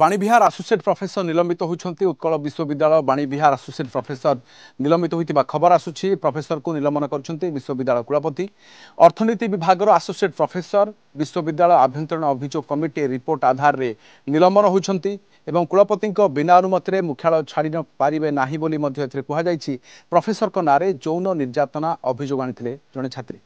বাণীবিহার associate professor নিলম্বিত হচ্ছেন উৎকল বিশ্ববিদ্যালয় বাণীবিহার আসোসিয়েট প্রফেসর নিলম্বিত হয়ে খবর আসুচি প্রফেসরক নিলম্বন করছেন বিশ্ববিদ্যালয় কুলপতি অর্থনীতি বিভাগর আসোসিয়েট প্রফেসর বিশ্ববিদ্যালয় আভ্যন্তরীণ অভিযোগ কমিটি রিপোর্ট আধারে নিলম্বন হচ্ছেন এবং কুলপতি বিনা অনুমতিরে মুখ্যালয় ছাড়ি পারে না বলে এতে কুহযাই প্রফেসর নাঁরে যৌন নির্যাতনা অভিযোগ আনি জন ছাত্রী